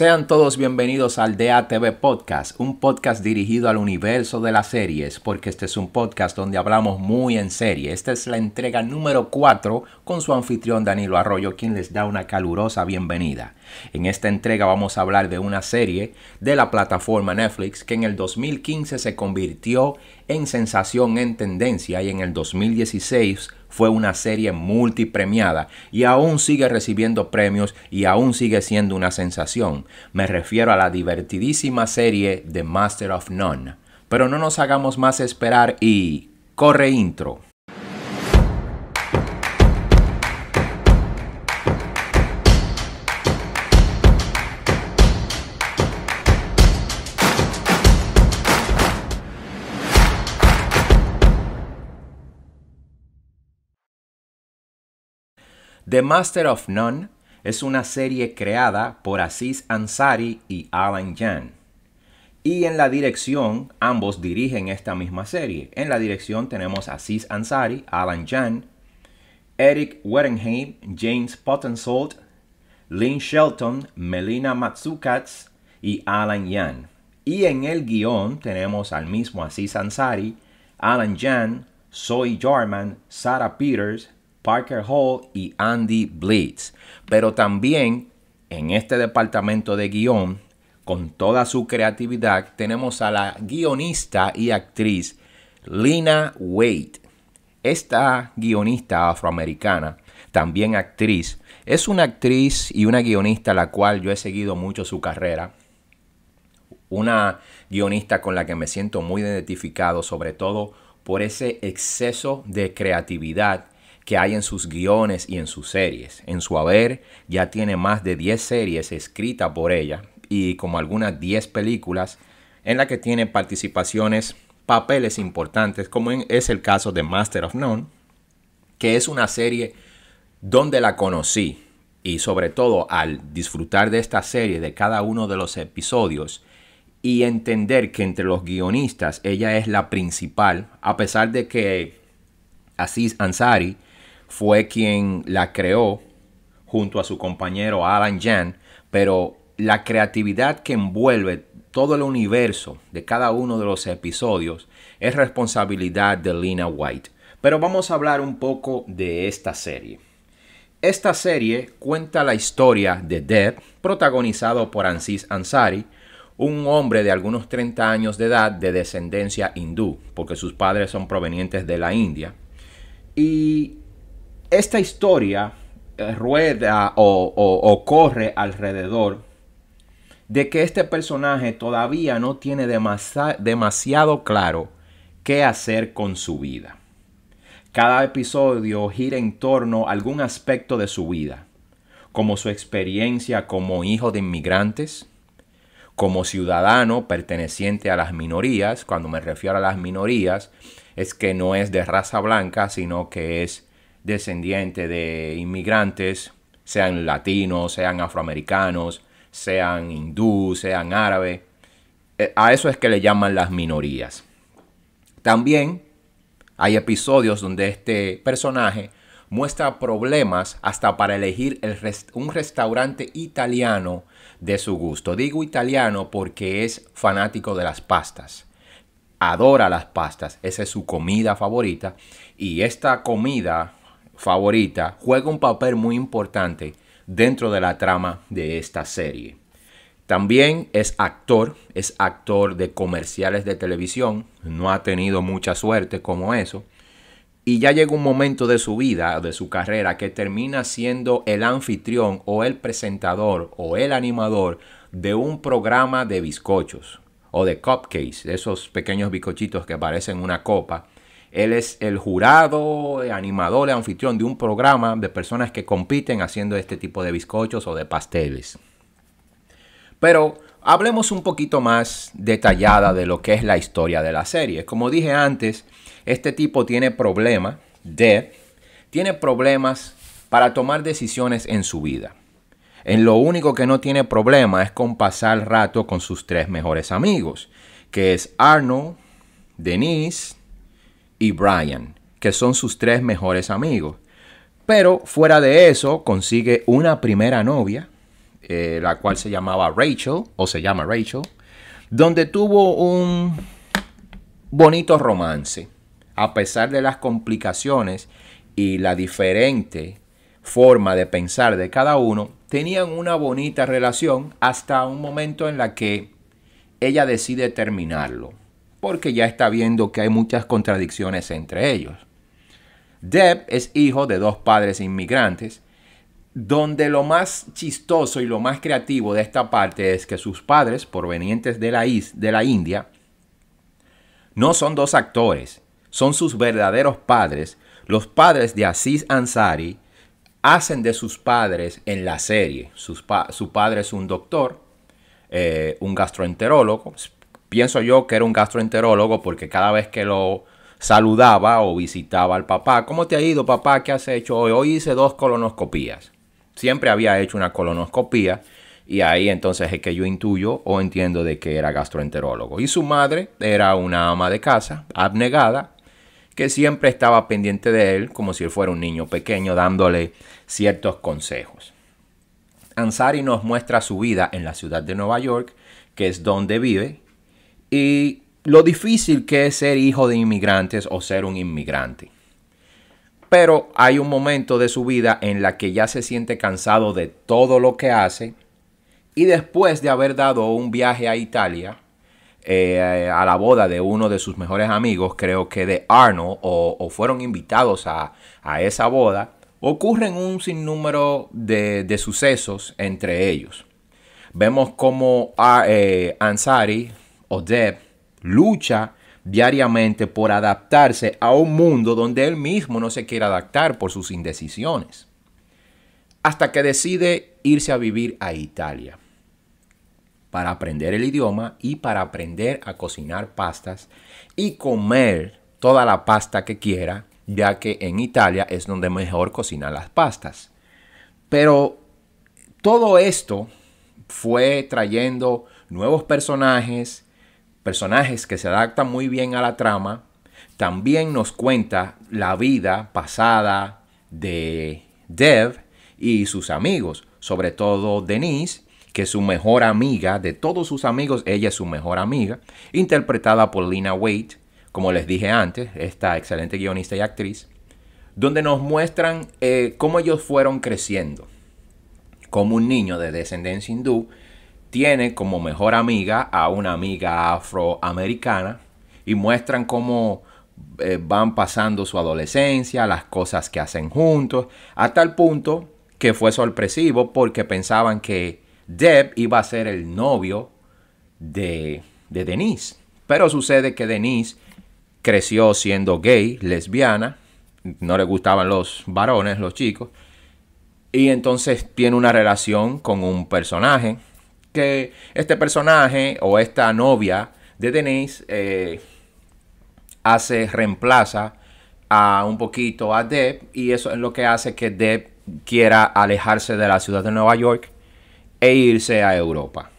Sean todos bienvenidos al DATV Podcast, un podcast dirigido al universo de las series, porque este es un podcast donde hablamos muy en serie. Esta es la entrega número 4 con su anfitrión Danilo Arroyo, quien les da una calurosa bienvenida. En esta entrega vamos a hablar de una serie de la plataforma Netflix que en el 2015 se convirtió en sensación en tendencia y en el 2016 fue una serie multipremiada y aún sigue recibiendo premios y aún sigue siendo una sensación. Me refiero a la divertidísima serie The Master of None. Pero no nos hagamos más esperar y... corre intro. The Master of None es una serie creada por Aziz Ansari y Alan Jan. Y en la dirección, ambos dirigen esta misma serie. En la dirección tenemos a Aziz Ansari, Alan Jan, Eric Werenheim, James Pottensold, Lynn Shelton, Melina Matsukats y Alan Jan. Y en el guión tenemos al mismo Aziz Ansari, Alan Jan, Zoe Jarman, Sarah Peters, Parker Hall y Andy Blitz. Pero también en este departamento de guión, con toda su creatividad, tenemos a la guionista y actriz Lina Waite. Esta guionista afroamericana, también actriz, es una actriz y una guionista a la cual yo he seguido mucho su carrera. Una guionista con la que me siento muy identificado, sobre todo por ese exceso de creatividad que hay en sus guiones y en sus series. En su haber ya tiene más de 10 series escritas por ella y como algunas 10 películas en las que tiene participaciones, papeles importantes, como es el caso de Master of None, que es una serie donde la conocí y sobre todo al disfrutar de esta serie, de cada uno de los episodios, y entender que entre los guionistas ella es la principal, a pesar de que Aziz Ansari fue quien la creó junto a su compañero Alan Jan, pero la creatividad que envuelve todo el universo de cada uno de los episodios es responsabilidad de Lina White. Pero vamos a hablar un poco de esta serie. Esta serie cuenta la historia de Deb, protagonizado por Ansis Ansari, un hombre de algunos 30 años de edad de descendencia hindú, porque sus padres son provenientes de la India. Y esta historia eh, rueda o, corre alrededor de que este personaje todavía no tiene demasiado claro qué hacer con su vida. Cada episodio gira en torno a algún aspecto de su vida, como su experiencia como hijo de inmigrantes, como ciudadano perteneciente a las minorías, cuando me refiero a las minorías, es que no es de raza blanca, sino que es descendiente de inmigrantes, sean latinos, sean afroamericanos, sean hindú, sean árabe. Eh, a eso es que le llaman las minorías. También hay episodios donde este personaje muestra problemas hasta para elegir un restaurante italiano de su gusto. Digo italiano porque es fanático de las pastas. Adora las pastas, esa es su comida favorita. Y esta comida favorita juega un papel muy importante dentro de la trama de esta serie. También es actor, es actor de comerciales de televisión, no ha tenido mucha suerte como eso. Y ya llega un momento de su vida, de su carrera, que termina siendo el anfitrión o el presentador o el animador de un programa de bizcochos o de cupcakes, esos pequeños bizcochitos que parecen una copa él es el jurado, animador, el anfitrión de un programa de personas que compiten haciendo este tipo de bizcochos o de pasteles. Pero hablemos un poquito más detallada de lo que es la historia de la serie. Como dije antes, este tipo tiene problemas de tiene problemas para tomar decisiones en su vida. En lo único que no tiene problema es con pasar rato con sus tres mejores amigos, que es Arnold, Denise y Brian, que son sus tres mejores amigos. Pero fuera de eso, consigue una primera novia, eh, la cual se llamaba Rachel, o se llama Rachel, donde tuvo un bonito romance, a pesar de las complicaciones y la diferente forma de pensar de cada uno, tenían una bonita relación hasta un momento en la que ella decide terminarlo porque ya está viendo que hay muchas contradicciones entre ellos. Deb es hijo de dos padres inmigrantes, donde lo más chistoso y lo más creativo de esta parte es que sus padres, provenientes de la, is, de la India, no son dos actores, son sus verdaderos padres. Los padres de Aziz Ansari hacen de sus padres en la serie. su padre es un doctor, eh, un gastroenterólogo, Pienso yo que era un gastroenterólogo porque cada vez que lo saludaba o visitaba al papá, ¿cómo te ha ido papá? ¿Qué has hecho hoy? hice dos colonoscopías. Siempre había hecho una colonoscopía y ahí entonces es que yo intuyo o entiendo de que era gastroenterólogo. Y su madre era una ama de casa, abnegada, que siempre estaba pendiente de él como si él fuera un niño pequeño dándole ciertos consejos. Ansari nos muestra su vida en la ciudad de Nueva York, que es donde vive, y lo difícil que es ser hijo de inmigrantes o ser un inmigrante. Pero hay un momento de su vida en la que ya se siente cansado de todo lo que hace y después de haber dado un viaje a Italia, eh, a la boda de uno de sus mejores amigos, creo que de Arnold, o, fueron invitados a, esa boda, ocurren un sinnúmero de, sucesos entre ellos. Vemos como ah, eh, Ansari Odeb lucha diariamente por adaptarse a un mundo donde él mismo no se quiere adaptar por sus indecisiones. Hasta que decide irse a vivir a Italia para aprender el idioma y para aprender a cocinar pastas y comer toda la pasta que quiera, ya que en Italia es donde mejor cocinan las pastas. Pero todo esto fue trayendo nuevos personajes, personajes que se adaptan muy bien a la trama, también nos cuenta la vida pasada de Dev y sus amigos, sobre todo Denise, que es su mejor amiga, de todos sus amigos, ella es su mejor amiga, interpretada por Lina Waite, como les dije antes, esta excelente guionista y actriz, donde nos muestran eh, cómo ellos fueron creciendo, como un niño de descendencia hindú tiene como mejor amiga a una amiga afroamericana y muestran cómo eh, van pasando su adolescencia, las cosas que hacen juntos, hasta el punto que fue sorpresivo porque pensaban que Deb iba a ser el novio de, de Denise. Pero sucede que Denise creció siendo gay, lesbiana, no le gustaban los varones, los chicos, y entonces tiene una relación con un personaje que este personaje o esta novia de Denise eh, hace, reemplaza a un poquito a Deb y eso es lo que hace que Deb quiera alejarse de la ciudad de Nueva York e irse a Europa.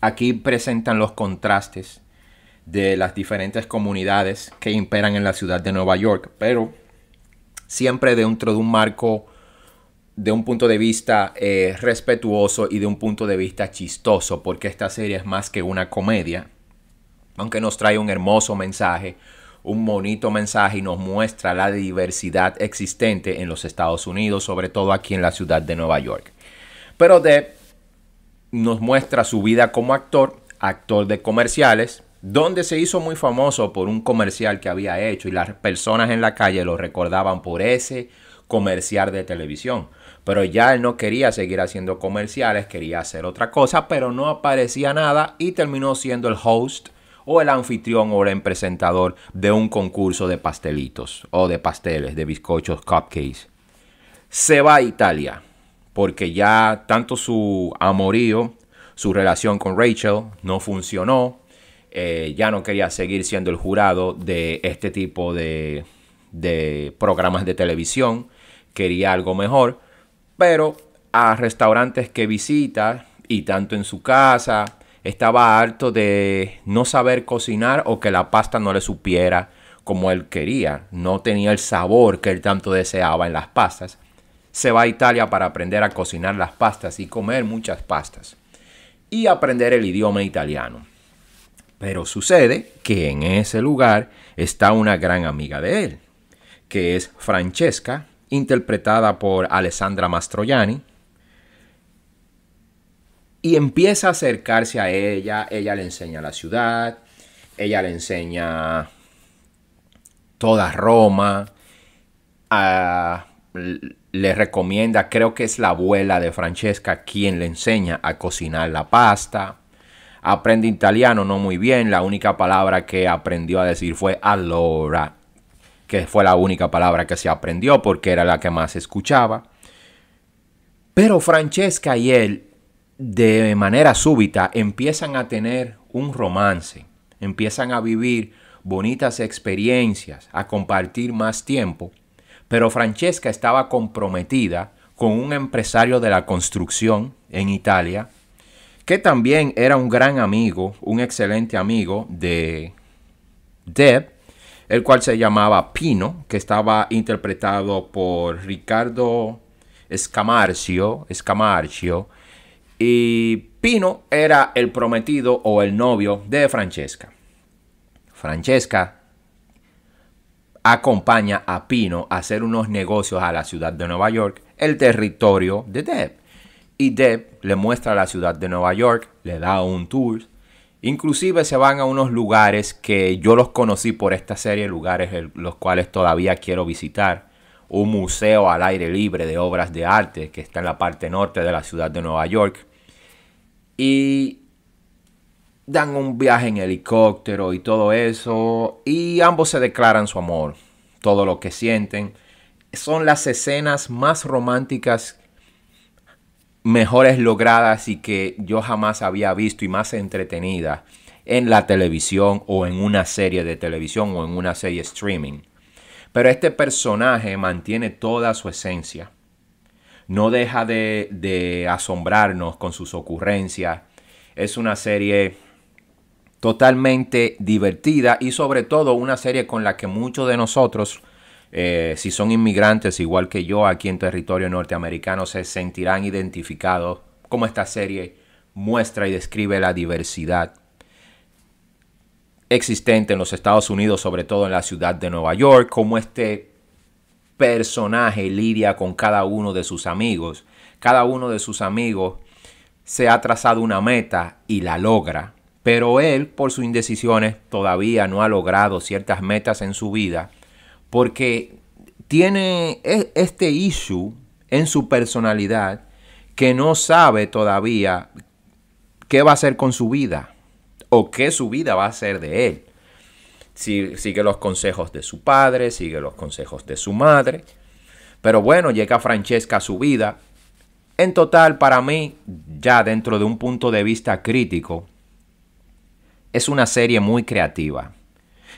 Aquí presentan los contrastes de las diferentes comunidades que imperan en la ciudad de Nueva York, pero siempre dentro de un marco de un punto de vista eh, respetuoso y de un punto de vista chistoso, porque esta serie es más que una comedia, aunque nos trae un hermoso mensaje, un bonito mensaje y nos muestra la diversidad existente en los Estados Unidos, sobre todo aquí en la ciudad de Nueva York. Pero Deb nos muestra su vida como actor, actor de comerciales, donde se hizo muy famoso por un comercial que había hecho y las personas en la calle lo recordaban por ese comercial de televisión. Pero ya él no quería seguir haciendo comerciales, quería hacer otra cosa, pero no aparecía nada y terminó siendo el host o el anfitrión o el presentador de un concurso de pastelitos o de pasteles, de bizcochos, cupcakes. Se va a Italia porque ya tanto su amorío, su relación con Rachel no funcionó, eh, ya no quería seguir siendo el jurado de este tipo de, de programas de televisión, quería algo mejor, pero a restaurantes que visita y tanto en su casa, estaba harto de no saber cocinar o que la pasta no le supiera como él quería, no tenía el sabor que él tanto deseaba en las pastas. Se va a Italia para aprender a cocinar las pastas y comer muchas pastas y aprender el idioma italiano. Pero sucede que en ese lugar está una gran amiga de él, que es Francesca, interpretada por Alessandra Mastroianni. Y empieza a acercarse a ella, ella le enseña la ciudad, ella le enseña toda Roma, le recomienda, creo que es la abuela de Francesca quien le enseña a cocinar la pasta. Aprende italiano, no muy bien, la única palabra que aprendió a decir fue allora que fue la única palabra que se aprendió porque era la que más escuchaba. Pero Francesca y él, de manera súbita, empiezan a tener un romance, empiezan a vivir bonitas experiencias, a compartir más tiempo, pero Francesca estaba comprometida con un empresario de la construcción en Italia, que también era un gran amigo, un excelente amigo de Deb, el cual se llamaba Pino, que estaba interpretado por Ricardo Escamarcio, y Pino era el prometido o el novio de Francesca. Francesca acompaña a Pino a hacer unos negocios a la ciudad de Nueva York, el territorio de Deb. Y Deb le muestra la ciudad de Nueva York, le da un tour Inclusive se van a unos lugares que yo los conocí por esta serie de lugares los cuales todavía quiero visitar. Un museo al aire libre de obras de arte que está en la parte norte de la ciudad de Nueva York. Y dan un viaje en helicóptero y todo eso. Y ambos se declaran su amor. Todo lo que sienten. Son las escenas más románticas mejores logradas y que yo jamás había visto y más entretenida en la televisión o en una serie de televisión o en una serie streaming. Pero este personaje mantiene toda su esencia. No deja de, de asombrarnos con sus ocurrencias. Es una serie totalmente divertida y sobre todo una serie con la que muchos de nosotros eh, si son inmigrantes igual que yo aquí en territorio norteamericano, se sentirán identificados como esta serie muestra y describe la diversidad existente en los Estados Unidos, sobre todo en la ciudad de Nueva York, como este personaje lidia con cada uno de sus amigos. Cada uno de sus amigos se ha trazado una meta y la logra, pero él por sus indecisiones todavía no ha logrado ciertas metas en su vida porque tiene e, este issue en su personalidad que no sabe todavía qué va a hacer con su vida o qué su vida va a ser de él. sigue los consejos de su padre, sigue los consejos de su madre. Pero bueno, llega Francesca a su vida. En total, para mí, ya dentro de un punto de vista crítico, es una serie muy creativa.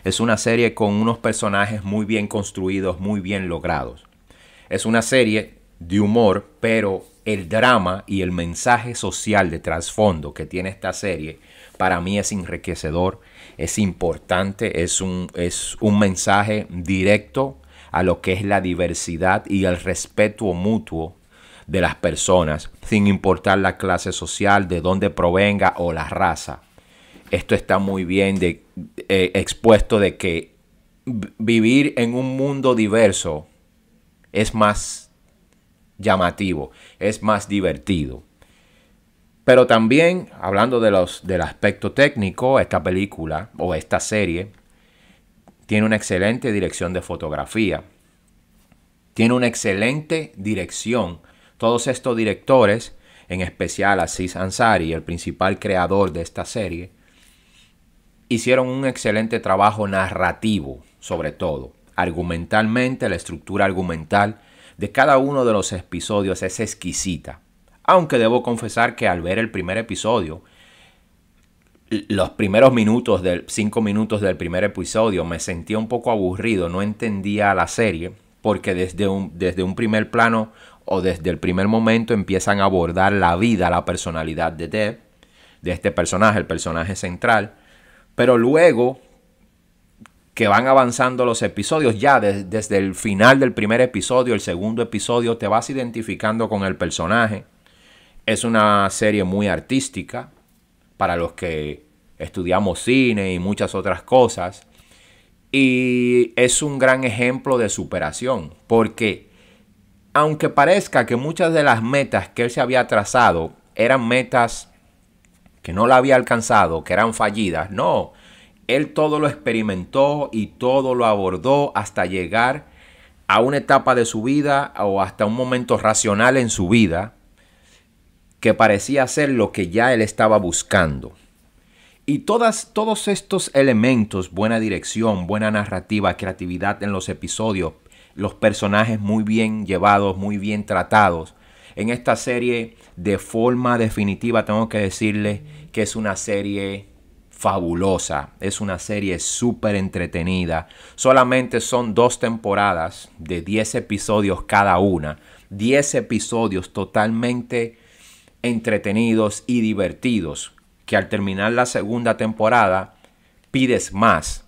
Es una serie con unos personajes muy bien construidos, muy bien logrados. Es una serie de humor, pero el drama y el mensaje social de trasfondo que tiene esta serie para mí es enriquecedor, es importante, es un, es un mensaje directo a lo que es la diversidad y el respeto mutuo de las personas, sin importar la clase social, de dónde provenga o la raza. Esto está muy bien de eh, expuesto de que vivir en un mundo diverso es más llamativo, es más divertido. Pero también, hablando de los, del aspecto técnico, esta película o esta serie tiene una excelente dirección de fotografía. Tiene una excelente dirección. Todos estos directores, en especial Aziz Ansari, el principal creador de esta serie, hicieron un excelente trabajo narrativo, sobre todo. Argumentalmente, la estructura argumental de cada uno de los episodios es exquisita. Aunque debo confesar que al ver el primer episodio, los primeros minutos del cinco minutos del primer episodio me sentí un poco aburrido, no entendía la serie porque desde un, desde un primer plano o desde el primer momento empiezan a abordar la vida, la personalidad de Deb, de este personaje, el personaje central, pero luego que van avanzando los episodios, ya desde el final del primer episodio, el segundo episodio, te vas identificando con el personaje. Es una serie muy artística para los que estudiamos cine y muchas otras cosas. Y es un gran ejemplo de superación, porque aunque parezca que muchas de las metas que él se había trazado eran metas que no la había alcanzado, que eran fallidas. No, él todo lo experimentó y todo lo abordó hasta llegar a una etapa de su vida o hasta un momento racional en su vida que parecía ser lo que ya él estaba buscando. Y todas, todos estos elementos, buena dirección, buena narrativa, creatividad en los episodios, los personajes muy bien llevados, muy bien tratados, en esta serie de forma definitiva tengo que decirle que es una serie fabulosa, es una serie súper entretenida. Solamente son dos temporadas de 10 episodios cada una, 10 episodios totalmente entretenidos y divertidos, que al terminar la segunda temporada pides más.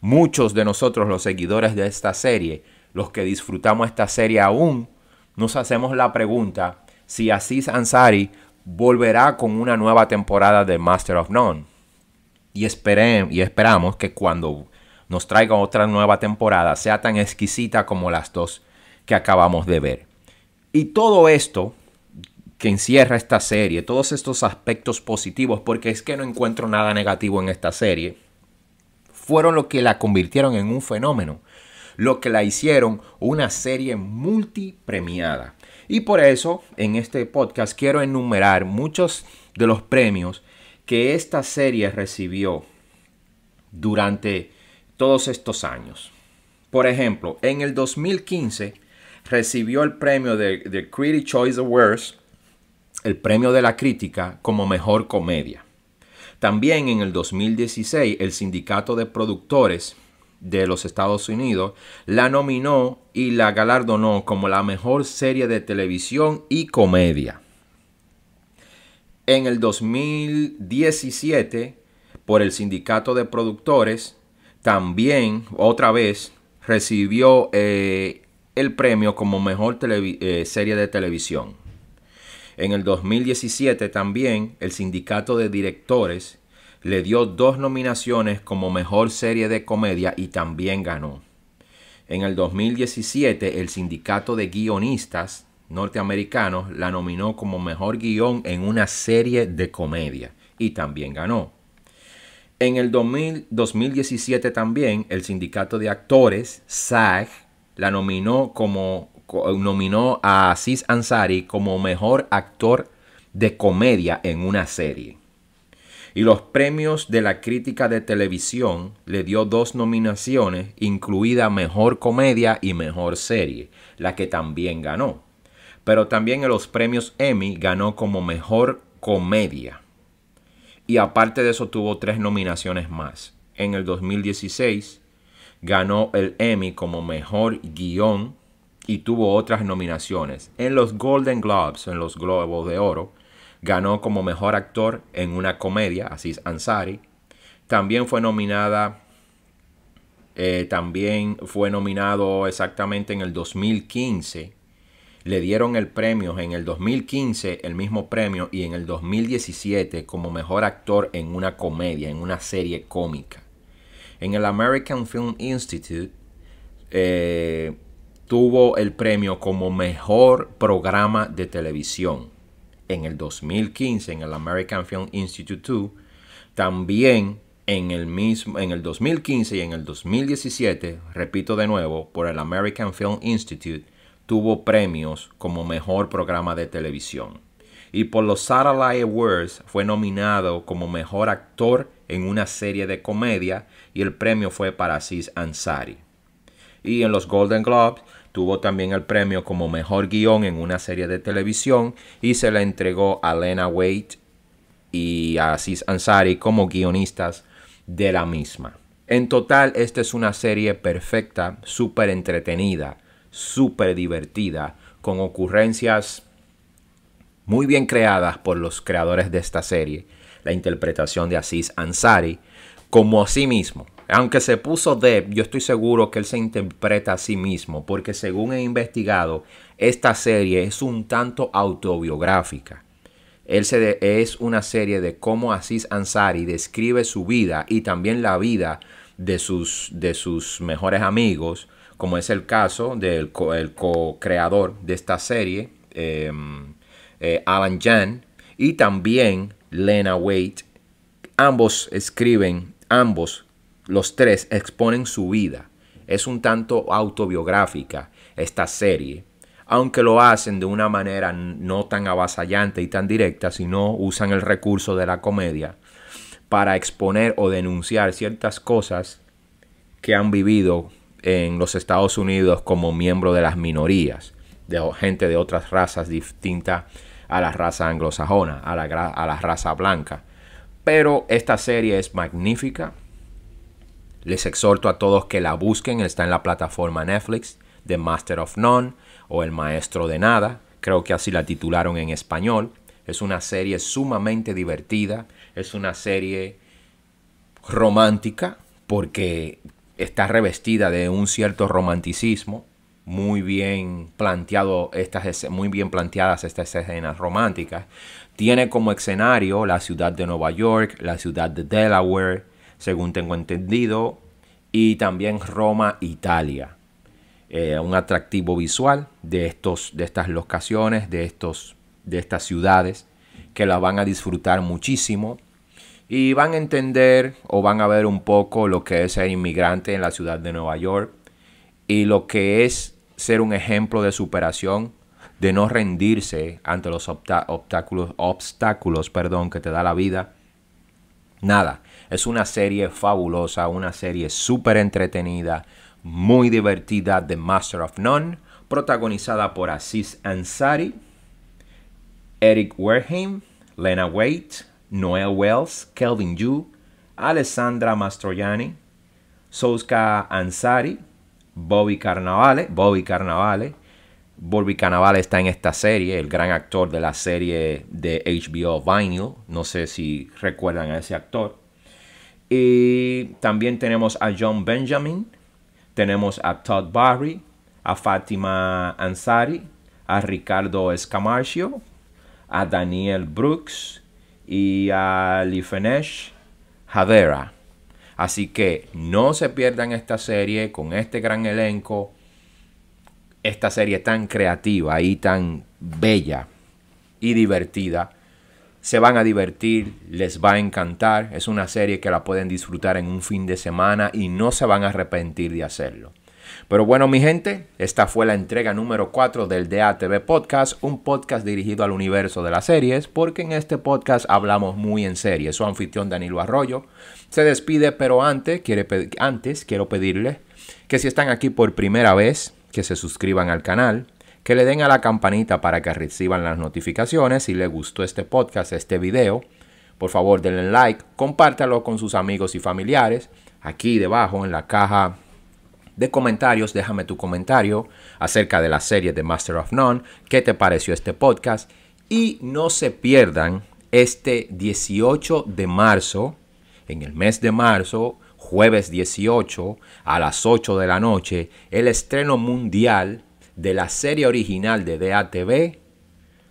Muchos de nosotros, los seguidores de esta serie, los que disfrutamos esta serie aún, nos hacemos la pregunta, si Aziz Ansari volverá con una nueva temporada de Master of None. Y, y esperamos que cuando nos traiga otra nueva temporada sea tan exquisita como las dos que acabamos de ver. Y todo esto que encierra esta serie, todos estos aspectos positivos, porque es que no encuentro nada negativo en esta serie, fueron lo que la convirtieron en un fenómeno, lo que la hicieron una serie multipremiada. Y por eso en este podcast quiero enumerar muchos de los premios que esta serie recibió durante todos estos años. Por ejemplo, en el 2015 recibió el premio de, de Critic Choice Awards, el premio de la crítica, como mejor comedia. También en el 2016 el sindicato de productores de los Estados Unidos, la nominó y la galardonó como la mejor serie de televisión y comedia. En el 2017, por el sindicato de productores, también otra vez recibió eh, el premio como mejor eh, serie de televisión. En el 2017 también el sindicato de directores le dio dos nominaciones como mejor serie de comedia y también ganó. En el 2017, el sindicato de guionistas norteamericanos la nominó como mejor guión en una serie de comedia y también ganó. En el 2017 también el sindicato de actores SAG la nominó como nominó a Aziz Ansari como mejor actor de comedia en una serie y los premios de la crítica de televisión le dio dos nominaciones, incluida Mejor Comedia y Mejor Serie, la que también ganó. Pero también en los premios Emmy ganó como Mejor Comedia. Y aparte de eso tuvo tres nominaciones más. En el 2016 ganó el Emmy como Mejor Guión y tuvo otras nominaciones. En los Golden Globes, en los Globos de Oro, Ganó como mejor actor en una comedia, Aziz Ansari. También fue nominada. Eh, también fue nominado exactamente en el 2015. Le dieron el premio en el 2015, el mismo premio, y en el 2017 como mejor actor en una comedia, en una serie cómica. En el American Film Institute eh, tuvo el premio como mejor programa de televisión en el 2015 en el American Film Institute también en el, mismo, en el 2015 y en el 2017, repito de nuevo, por el American Film Institute, tuvo premios como mejor programa de televisión. Y por los Satellite Awards fue nominado como mejor actor en una serie de comedia y el premio fue para Aziz Ansari. Y en los Golden Globes Tuvo también el premio como mejor guión en una serie de televisión y se la entregó a Lena Waite y a Aziz Ansari como guionistas de la misma. En total, esta es una serie perfecta, súper entretenida, súper divertida, con ocurrencias muy bien creadas por los creadores de esta serie, la interpretación de Aziz Ansari, como a sí mismo, aunque se puso Deb, yo estoy seguro que él se interpreta a sí mismo, porque según he investigado, esta serie es un tanto autobiográfica. Él es una serie de cómo Aziz Ansari describe su vida y también la vida de sus, de sus mejores amigos, como es el caso del co-creador de esta serie, em, eh, Alan Jan, y también Lena Waite. Ambos escriben, ambos los tres exponen su vida. Es un tanto autobiográfica esta serie, aunque lo hacen de una manera no tan avasallante y tan directa, sino usan el recurso de la comedia para exponer o denunciar ciertas cosas que han vivido en los Estados Unidos como miembro de las minorías, de gente de otras razas distintas a la raza anglosajona, a la, a la raza blanca. Pero esta serie es magnífica, les exhorto a todos que la busquen, está en la plataforma Netflix, The Master of None o El Maestro de Nada, creo que así la titularon en español. Es una serie sumamente divertida, es una serie romántica porque está revestida de un cierto romanticismo, muy bien planteado estas muy bien planteadas estas escenas románticas. Tiene como escenario la ciudad de Nueva York, la ciudad de Delaware, según tengo entendido, y también Roma, Italia. Eh, un atractivo visual de, estos, de estas locaciones, de, estos, de estas ciudades, que la van a disfrutar muchísimo y van a entender o van a ver un poco lo que es ser inmigrante en la ciudad de Nueva York y lo que es ser un ejemplo de superación, de no rendirse ante los obstáculos, obstáculos perdón, que te da la vida. Nada, es una serie fabulosa, una serie súper entretenida, muy divertida de Master of None, protagonizada por Aziz Ansari, Eric Werheim, Lena Waite, Noel Wells, Kelvin Yu, Alessandra Mastroianni, Souska Ansari, Bobby Carnavale, Bobby Carnavale, Bobby Carnavale está en esta serie, el gran actor de la serie de HBO Vinyl. No sé si recuerdan a ese actor. Y también tenemos a John Benjamin, tenemos a Todd Barry, a Fátima Ansari, a Ricardo Escamarcio, a Daniel Brooks y a Lifenesh Hadera. Así que no se pierdan esta serie con este gran elenco, esta serie tan creativa y tan bella y divertida se van a divertir, les va a encantar. Es una serie que la pueden disfrutar en un fin de semana y no se van a arrepentir de hacerlo. Pero bueno, mi gente, esta fue la entrega número 4 del DATV Podcast, un podcast dirigido al universo de las series, porque en este podcast hablamos muy en serie. Su anfitrión Danilo Arroyo se despide, pero antes, quiere antes quiero pedirle que si están aquí por primera vez, que se suscriban al canal, que le den a la campanita para que reciban las notificaciones. Si les gustó este podcast, este video, por favor denle like, compártalo con sus amigos y familiares. Aquí debajo en la caja de comentarios, déjame tu comentario acerca de la serie de Master of None, qué te pareció este podcast y no se pierdan este 18 de marzo, en el mes de marzo, jueves 18 a las 8 de la noche, el estreno mundial de la serie original de DATV,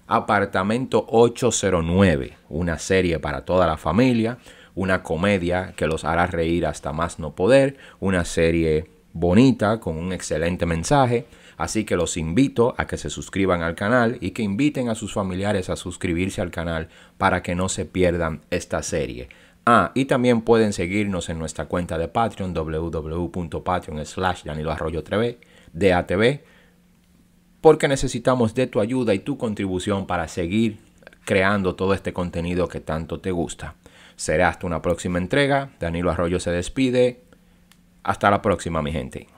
Apartamento 809, una serie para toda la familia, una comedia que los hará reír hasta más no poder, una serie bonita con un excelente mensaje. Así que los invito a que se suscriban al canal y que inviten a sus familiares a suscribirse al canal para que no se pierdan esta serie. Ah, y también pueden seguirnos en nuestra cuenta de Patreon, www.patreon slash DATV porque necesitamos de tu ayuda y tu contribución para seguir creando todo este contenido que tanto te gusta. Será hasta una próxima entrega. Danilo Arroyo se despide. Hasta la próxima, mi gente.